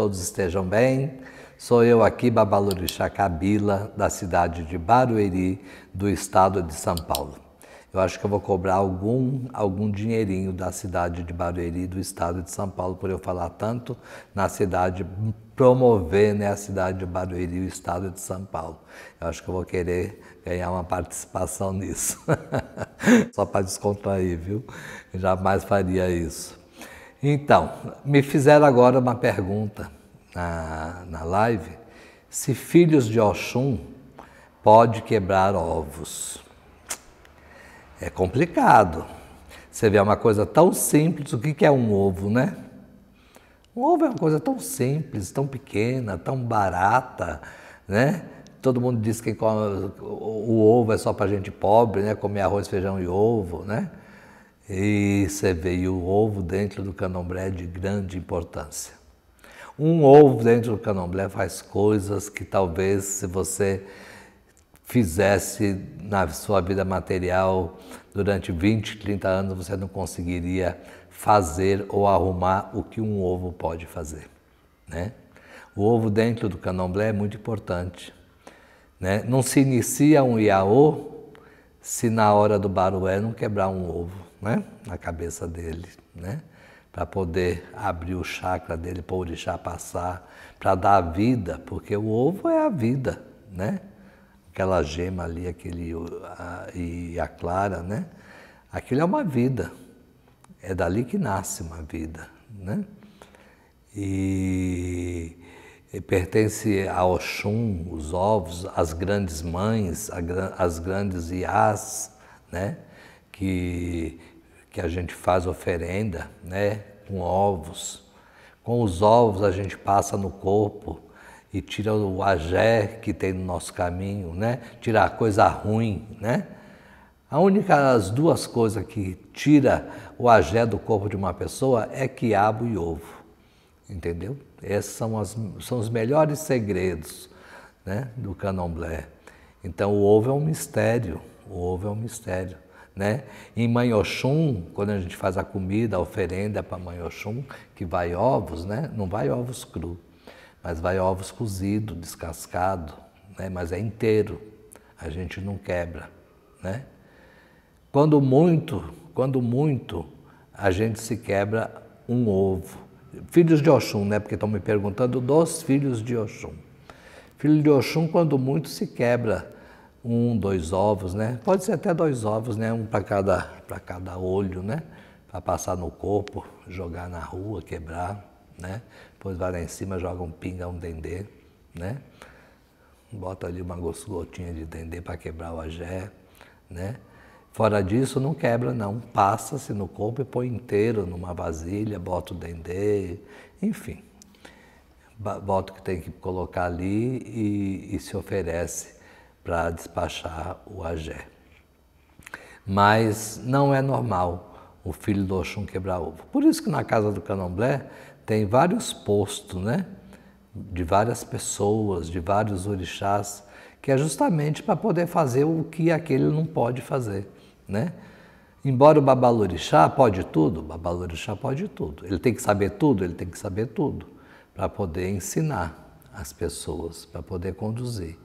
todos estejam bem. Sou eu aqui, Babalorixá Cabila, da cidade de Barueri, do estado de São Paulo. Eu acho que eu vou cobrar algum, algum dinheirinho da cidade de Barueri, do estado de São Paulo, por eu falar tanto na cidade, promover né, a cidade de Barueri, o estado de São Paulo. Eu acho que eu vou querer ganhar uma participação nisso. Só para descontrair, viu? Eu jamais faria isso. Então, me fizeram agora uma pergunta na, na live: se filhos de Oxum pode quebrar ovos? É complicado. Você vê é uma coisa tão simples, o que é um ovo, né? Um ovo é uma coisa tão simples, tão pequena, tão barata, né? Todo mundo diz que o ovo é só para gente pobre, né? Comer arroz, feijão e ovo, né? E você veio o ovo dentro do candomblé é de grande importância. Um ovo dentro do candomblé faz coisas que talvez se você fizesse na sua vida material durante 20, 30 anos, você não conseguiria fazer ou arrumar o que um ovo pode fazer, né? O ovo dentro do candomblé é muito importante, né? Não se inicia um iaô se na hora do barué não quebrar um ovo né? na cabeça dele, né? para poder abrir o chakra dele, para o orixá passar, para dar vida, porque o ovo é a vida, né? Aquela gema ali, aquele a, e a clara, né? Aquilo é uma vida. É dali que nasce uma vida, né? E, e pertence a Oxum, os ovos, as grandes mães, as grandes iás, né? Que que a gente faz oferenda, né, com ovos. Com os ovos a gente passa no corpo e tira o agé que tem no nosso caminho, né? Tira a coisa ruim, né? A única as duas coisas que tira o agé do corpo de uma pessoa é quiabo e ovo. Entendeu? Esses são, as, são os melhores segredos, né, do candomblé. Então o ovo é um mistério, o ovo é um mistério. Né? Em Manhoxum, quando a gente faz a comida, a oferenda para Manhoxum, que vai ovos, né? não vai ovos cru, mas vai ovos cozido, descascado, né? mas é inteiro, a gente não quebra. Né? Quando muito, quando muito, a gente se quebra um ovo. Filhos de Oxum, né? Porque estão me perguntando dos filhos de Oxum. Filho de Oxum, quando muito, se quebra um, dois ovos, né? Pode ser até dois ovos, né? Um para cada, para cada olho, né? Para passar no corpo, jogar na rua, quebrar, né? Depois vai lá em cima, joga um pinga, um dendê, né? Bota ali uma gotinha de dendê para quebrar o agé, né? Fora disso, não quebra não. Passa-se no corpo e põe inteiro numa vasilha, bota o dendê, enfim. Bota o que tem que colocar ali e, e se oferece para despachar o Agé. Mas não é normal o filho do Oxum quebrar ovo. Por isso que na casa do Canomblé tem vários postos, né? De várias pessoas, de vários orixás, que é justamente para poder fazer o que aquele não pode fazer, né? Embora o babalorixá pode tudo, o babalorixá pode tudo. Ele tem que saber tudo, ele tem que saber tudo para poder ensinar as pessoas, para poder conduzir.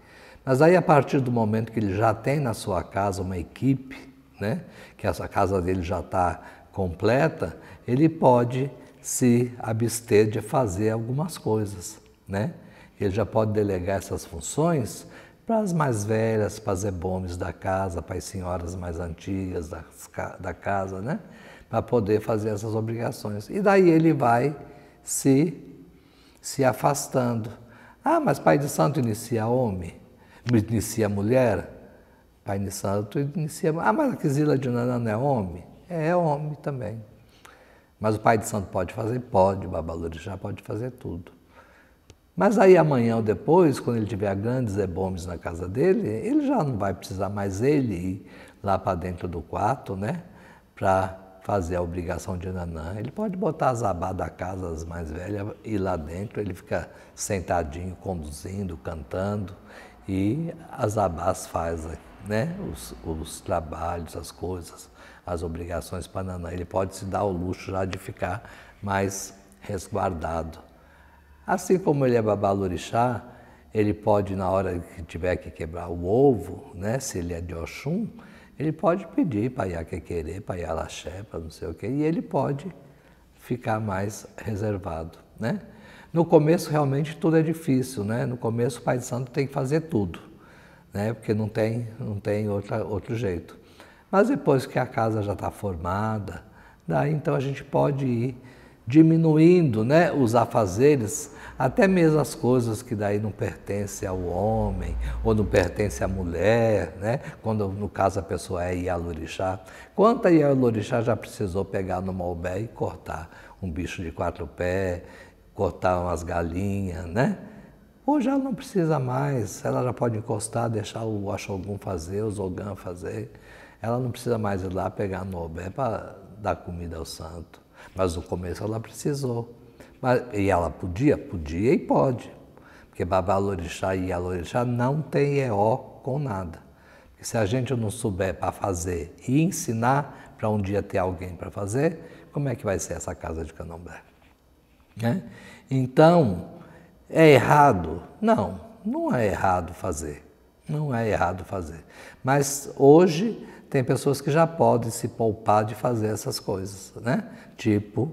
Mas aí, a partir do momento que ele já tem na sua casa uma equipe, né, que a casa dele já está completa, ele pode se abster de fazer algumas coisas, né? Ele já pode delegar essas funções para as mais velhas, para as ebomes da casa, para as senhoras mais antigas da, da casa, né? Para poder fazer essas obrigações. E daí ele vai se, se afastando. Ah, mas pai de santo inicia homem? me inicia mulher, pai tu inicia. Ah, mas a Quisila de nanã não é homem? É, é homem também. Mas o pai de santo pode fazer? Pode, o Babalorixá pode fazer tudo. Mas aí amanhã ou depois, quando ele tiver grandes ebomes na casa dele, ele já não vai precisar mais ele ir lá para dentro do quarto, né? Para fazer a obrigação de Nanã. Ele pode botar as abas da casa, as mais velhas, ir lá dentro, ele fica sentadinho, conduzindo, cantando e as abás fazem, né? Os, os trabalhos, as coisas, as obrigações para Nanã. Ele pode se dar o luxo já de ficar mais resguardado. Assim como ele é babalorixá, ele pode, na hora que tiver que quebrar o ovo, né? Se ele é de Oxum, ele pode pedir para Iaquequerê, para Ialaxé, para não sei o quê, e ele pode ficar mais reservado, né? No começo, realmente, tudo é difícil, né? No começo, o Pai Santo tem que fazer tudo, né? Porque não tem, não tem outra, outro jeito. Mas depois que a casa já está formada, daí então a gente pode ir diminuindo né, os afazeres, até mesmo as coisas que daí não pertencem ao homem ou não pertencem à mulher, né? quando no caso a pessoa é Ialorixá. a Ialorixá já precisou pegar no malbé e cortar um bicho de quatro pés, cortar umas galinhas, né? Hoje ela não precisa mais, ela já pode encostar, deixar o achogum fazer, o Zogan fazer. Ela não precisa mais ir lá pegar no obé para dar comida ao santo. Mas no começo ela precisou. Mas, e ela podia? Podia e pode. Porque babá Lorixá e Alorixá não tem EO com nada. Porque se a gente não souber para fazer e ensinar para um dia ter alguém para fazer, como é que vai ser essa casa de Canombé? Né? Então, é errado? Não, não é errado fazer. Não é errado fazer. Mas hoje tem pessoas que já podem se poupar de fazer essas coisas, né? Tipo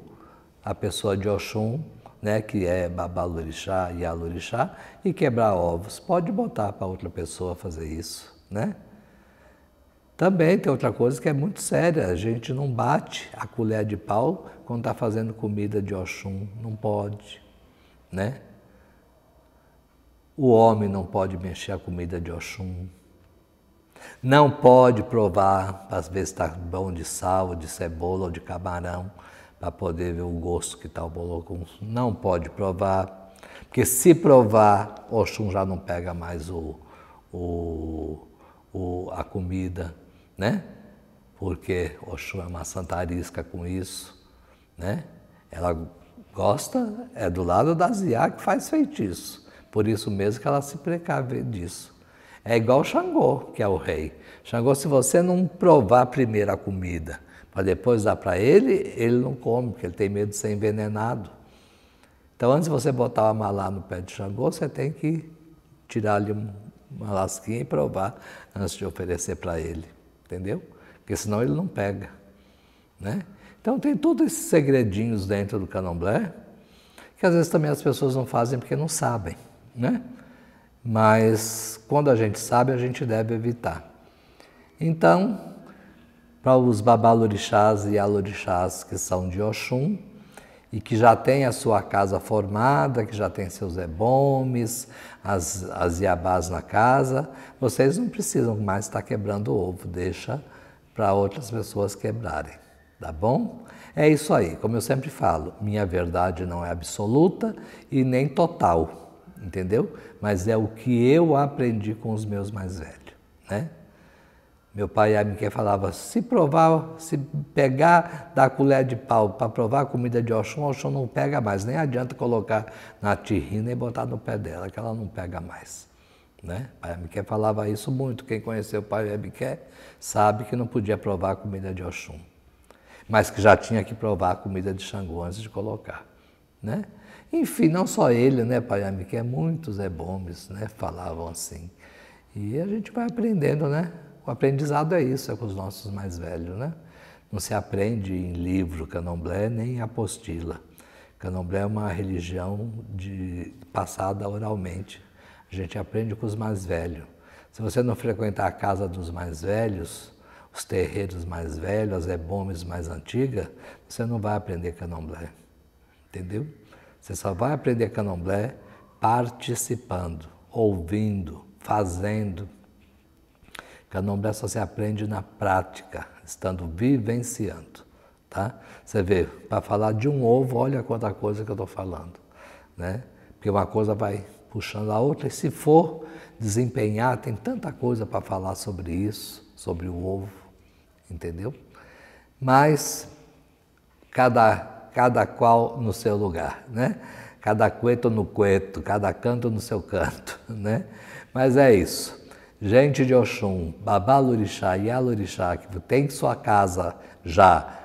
a pessoa de Oxum, né, que é babalorixá e alorixá, e quebrar ovos. Pode botar para outra pessoa fazer isso, né? Também tem outra coisa que é muito séria, a gente não bate a colher de pau quando está fazendo comida de Oxum, não pode, né? O homem não pode mexer a comida de Oxum, não pode provar às vezes está bom de sal, de cebola ou de camarão, para poder ver o gosto que está o bolocum. Não pode provar, porque se provar, Oxum já não pega mais o, o, o a comida né? Porque Oxum é uma santa arisca com isso, né? Ela gosta, é do lado da Ziá que faz feitiço. Por isso mesmo que ela se precave disso. É igual Xangô, que é o rei. Xangô, se você não provar primeiro a comida, para depois dar para ele, ele não come, porque ele tem medo de ser envenenado. Então, antes de você botar o amalá no pé de Xangô, você tem que tirar-lhe uma lasquinha e provar antes de oferecer para ele entendeu? Porque senão ele não pega, né? Então tem todos esses segredinhos dentro do candomblé, que às vezes também as pessoas não fazem porque não sabem, né? Mas quando a gente sabe, a gente deve evitar. Então, para os babalorixás e alorixás que são de Oxum, e que já tem a sua casa formada, que já tem seus ebomes, as, as iabás na casa, vocês não precisam mais estar quebrando o ovo, deixa para outras pessoas quebrarem, tá bom? É isso aí, como eu sempre falo, minha verdade não é absoluta e nem total, entendeu? Mas é o que eu aprendi com os meus mais velhos, né? Meu pai Abinquer falava, se provar, se pegar da colher de pau para provar a comida de Oxum, Oxum não pega mais. Nem adianta colocar na tirrina e botar no pé dela, que ela não pega mais. Né? Pai Abinquer falava isso muito. Quem conheceu o pai Abinquer sabe que não podia provar a comida de Oxum. Mas que já tinha que provar a comida de Xangô antes de colocar. Né? Enfim, não só ele, né, pai Abinquer, muitos ebombes né, falavam assim. E a gente vai aprendendo, né? O aprendizado é isso, é com os nossos mais velhos, né? Não se aprende em livro candomblé nem em apostila. Candomblé é uma religião de, passada oralmente. A gente aprende com os mais velhos. Se você não frequentar a casa dos mais velhos, os terreiros mais velhos, as ebomes mais antigas, você não vai aprender candomblé. Entendeu? Você só vai aprender candomblé participando, ouvindo, fazendo. Candomblé só se aprende na prática, estando vivenciando, tá? Você vê, para falar de um ovo, olha quanta coisa que eu estou falando, né? Porque uma coisa vai puxando a outra e se for desempenhar, tem tanta coisa para falar sobre isso, sobre o ovo, entendeu? Mas cada, cada qual no seu lugar, né? Cada cueto no cueto, cada canto no seu canto, né? Mas é isso gente de Oxum, Babalorixá e Alorixá, que tem sua casa já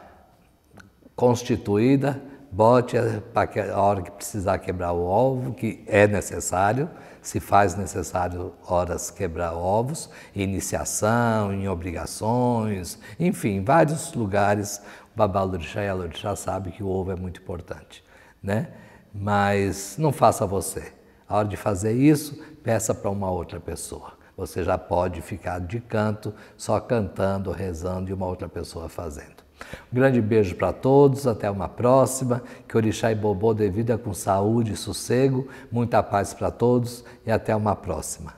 constituída, bote para a hora que precisar quebrar o ovo, que é necessário, se faz necessário horas quebrar ovos, iniciação, em obrigações, enfim, em vários lugares o Babalorixá e Alorixá sabe que o ovo é muito importante, né? Mas não faça você. A hora de fazer isso, peça para uma outra pessoa. Você já pode ficar de canto, só cantando, rezando e uma outra pessoa fazendo. Um grande beijo para todos, até uma próxima. Que Orixá e Bobô dê vida com saúde e sossego, muita paz para todos e até uma próxima.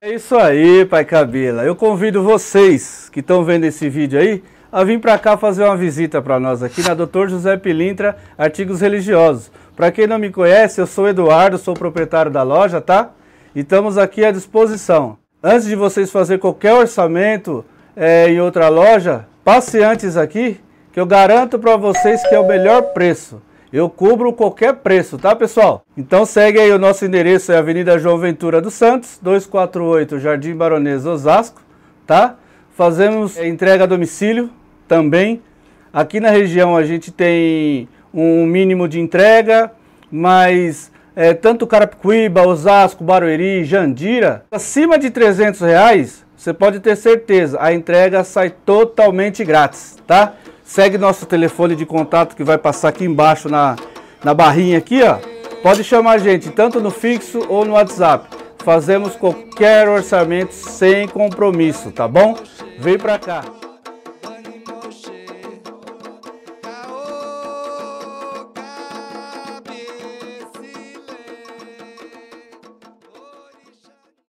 É isso aí, Pai Cabela. Eu convido vocês que estão vendo esse vídeo aí a vir para cá fazer uma visita para nós aqui na Doutor José Pilintra Artigos Religiosos. Para quem não me conhece, eu sou Eduardo, sou proprietário da loja, tá? E estamos aqui à disposição. Antes de vocês fazer qualquer orçamento é, em outra loja, passe antes aqui, que eu garanto para vocês que é o melhor preço. Eu cubro qualquer preço, tá pessoal? Então segue aí o nosso endereço, é Avenida João Ventura dos Santos, 248 Jardim Baronesa Osasco, tá? Fazemos é, entrega a domicílio também. Aqui na região a gente tem um mínimo de entrega, mas é, tanto Carapicuíba, Osasco, Barueri, Jandira, acima de 300 reais, você pode ter certeza, a entrega sai totalmente grátis, tá? Segue nosso telefone de contato que vai passar aqui embaixo na, na barrinha aqui, ó. Pode chamar a gente, tanto no fixo ou no WhatsApp. Fazemos qualquer orçamento sem compromisso, tá bom? Vem pra cá.